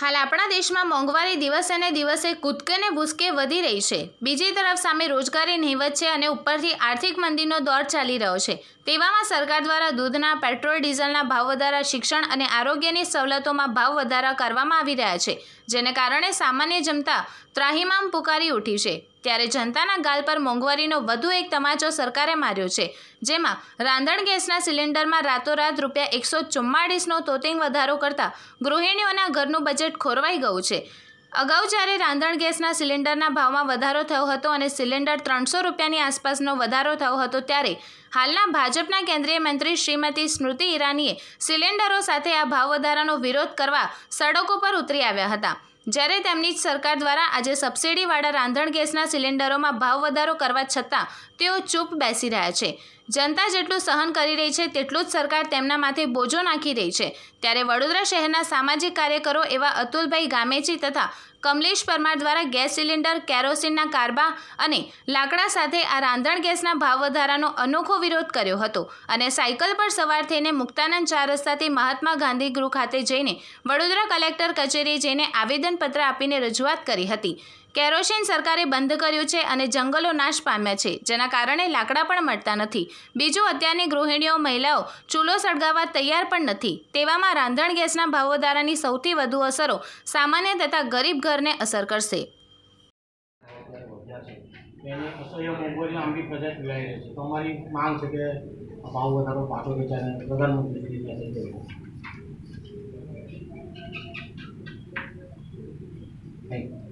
હાલ આપણા દેશમાં મોંઘવારી દિવસે ને દિવસે કૂદકે ને ભૂસકે વધી રહી છે બીજી તરફ સામે રોજગારી નહીવત છે અને ઉપરથી આર્થિક મંદીનો દોર ચાલી રહ્યો છે તેવામાં સરકાર દ્વારા દૂધના પેટ્રોલ ડીઝલના ભાવ વધારા શિક્ષણ અને આરોગ્યની સવલતોમાં ભાવ વધારા કરવામાં આવી રહ્યા છે જેને કારણે સામાન્ય જનતા ત્રાહિમામ પુકારી ઉઠી છે ત્યારે જનતાના ગાલ પર મોંઘવારીનો વધુ એક તમાચો સરકારે માર્યો છે જેમાં રાંધણ ગેસના સિલિન્ડરમાં રાતોરાત રૂપિયા એકસો ચુમ્માળીસનો તોતિંગ વધારો કરતા ગૃહિણીઓના ઘરનું બજેટ ખોરવાઈ ગયું છે અગાઉ જ્યારે રાંધણ ગેસના સિલિન્ડરના ભાવમાં વધારો થયો હતો અને સિલિન્ડર ત્રણસો રૂપિયાની આસપાસનો વધારો થયો હતો ત્યારે હાલના ભાજપના કેન્દ્રીય મંત્રી શ્રીમતી સ્મૃતિ ઈરાનીએ સિલિન્ડરો સાથે આ ભાવ વધારાનો વિરોધ કરવા સડકો પર ઉતરી આવ્યા હતા જ્યારે તેમની જ સરકાર દ્વારા આજે સબસિડીવાળા રાંધણ ગેસના સિલિન્ડરોમાં ભાવ વધારો કરવા છતાં તેઓ ચૂપ બેસી રહ્યા છે જનતા જેટલું સહન કરી રહી છે તેટલું જ સરકાર તેમના માથે બોજો નાખી રહી છે ત્યારે વડોદરા શહેરના સામાજિક કાર્યકરો એવા અતુલભાઈ ગામેજી તથા કમલેશ પરમાર દ્વારા ગેસ સિલિન્ડર કેરોસીનના કારબા અને લાકડા સાથે આ રાંધણ ગેસના ભાવ વધારાનો અનોખો વિરોધ કર્યો હતો અને સાયકલ પર સવાર થઈને મુક્તાનંદ ચાર રસ્તાથી મહાત્મા ગાંધી ગૃહ ખાતે જઈને વડોદરા કલેક્ટર કચેરી જઈને આવેદનપત્ર આપીને રજૂઆત કરી હતી કેરોસીન સરકારે બંધ કર્યું છે અને જંગલો નાશ પામ્યા છે જેના કારણે લાકડા પણ મળતા નથી બીજું અત્યારની ગૃહિણીઓ મહિલાઓ ચૂલો સળગાવવા તૈયાર પણ નથી તેવામાં રાંધણ ગેસના ભાવોધારાની સૌથી વધુ અસરો સામાન્ય તથા ગરીબ ઘરને અસર કરશે Thank you.